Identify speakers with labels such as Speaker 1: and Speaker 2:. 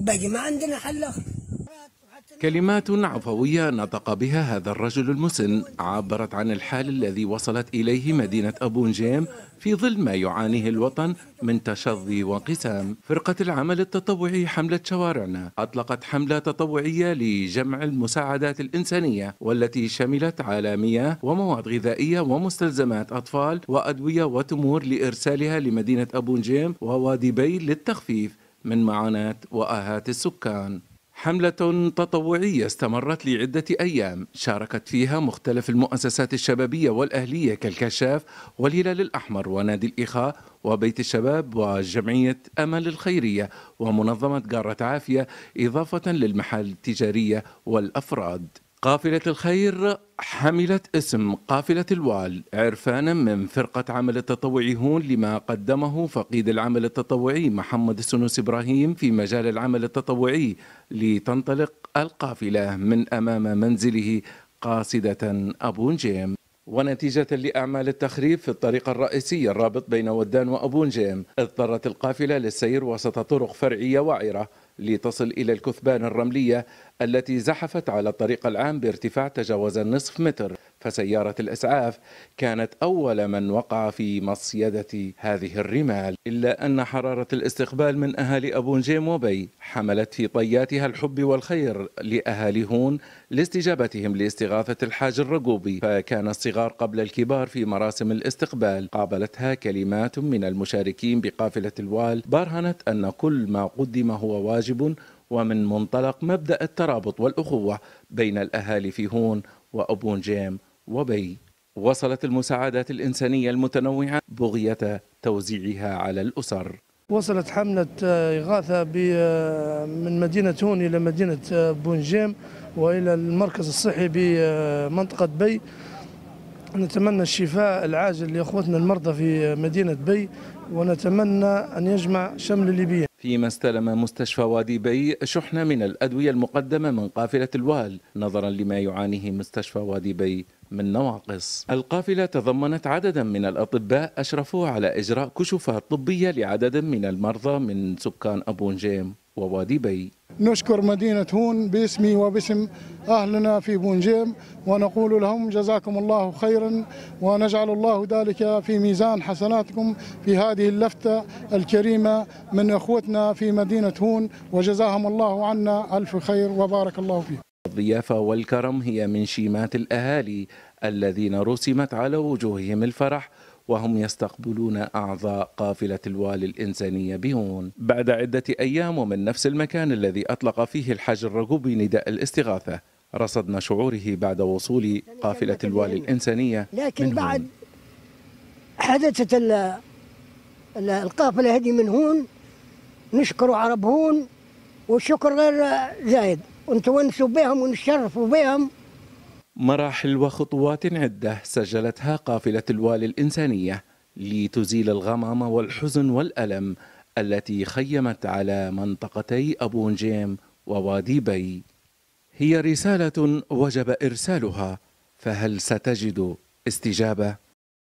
Speaker 1: باقي ما عندنا حل آخر كلمات عفوية نطق بها هذا الرجل المسن عبرت عن الحال الذي وصلت إليه مدينة أبو نجيم في ظل ما يعانيه الوطن من تشظي وانقسام فرقة العمل التطوعي حملة شوارعنا أطلقت حملة تطوعية لجمع المساعدات الإنسانية والتي شملت على مياه ومواد غذائية ومستلزمات أطفال وأدوية وتمور لإرسالها لمدينة أبو نجيم ووادي بي للتخفيف من معاناة وآهات السكان حملة تطوعية استمرت لعدة أيام شاركت فيها مختلف المؤسسات الشبابية والأهلية كالكشاف والهلال الأحمر ونادي الإخاء وبيت الشباب وجمعية أمل الخيرية ومنظمة جارة عافية إضافة للمحال التجارية والأفراد قافلة الخير حملت اسم قافلة الوال عرفانا من فرقة عمل التطوعي هون لما قدمه فقيد العمل التطوعي محمد السنوس إبراهيم في مجال العمل التطوعي لتنطلق القافلة من أمام منزله قاصدة أبو نجيم ونتيجة لأعمال التخريب في الطريق الرئيسي الرابط بين ودان وأبو نجيم اضطرت القافلة للسير وسط طرق فرعية وعرة لتصل إلى الكثبان الرملية التي زحفت على الطريق العام بارتفاع تجاوز النصف متر فسيارة الإسعاف كانت أول من وقع في مصيدة هذه الرمال إلا أن حرارة الاستقبال من أهالي أبو نجيم وبي حملت في طياتها الحب والخير لأهالي هون لاستجابتهم لاستغاثة الحاج الرقوبي فكان الصغار قبل الكبار في مراسم الاستقبال قابلتها كلمات من المشاركين بقافلة الوال برهنت أن كل ما قدم هو واجب ومن منطلق مبدأ الترابط والأخوة بين الأهالي في هون وأبو نجيم وبي وصلت المساعدات الإنسانية المتنوعة بغية توزيعها على الأسر وصلت حملة آه، إغاثة آه، من مدينة هون إلى مدينة آه، بونجيم وإلى المركز الصحي بمنطقة بي نتمنى الشفاء العاجل لإخوتنا المرضى في مدينة بي ونتمنى أن يجمع شمل الليبيين فيما استلم مستشفى وادي بي شحنة من الأدوية المقدمة من قافلة الوال نظرا لما يعانيه مستشفى وادي بي من نواقص القافلة تضمنت عددا من الأطباء أشرفوا على إجراء كشوفات طبية لعدد من المرضى من سكان أبو نجيم ووادي بي نشكر مدينة هون باسمي وباسم أهلنا في بونجيم ونقول لهم جزاكم الله خيرا ونجعل الله ذلك في ميزان حسناتكم في هذه اللفتة الكريمة من أخوتنا في مدينة هون وجزاهم الله عنا ألف خير وبارك الله فيهم الضيافة والكرم هي من شيمات الأهالي الذين رسمت على وجوههم الفرح وهم يستقبلون أعضاء قافلة الوالي الإنسانية بهون بعد عدة أيام ومن نفس المكان الذي أطلق فيه الحاج الرقوبي نداء الاستغاثة رصدنا شعوره بعد وصول قافلة الوالي الإنسانية لكن من بعد حدثت القافلة هذه من هون نشكر عرب هون والشكر غير زايد ونتونسوا بهم ونشرفوا بهم مراحل وخطوات عدة سجلتها قافلة الوالي الإنسانية لتزيل الغمام والحزن والألم التي خيمت على منطقتي أبو نجيم ووادي بي هي رسالة وجب إرسالها فهل ستجد استجابة؟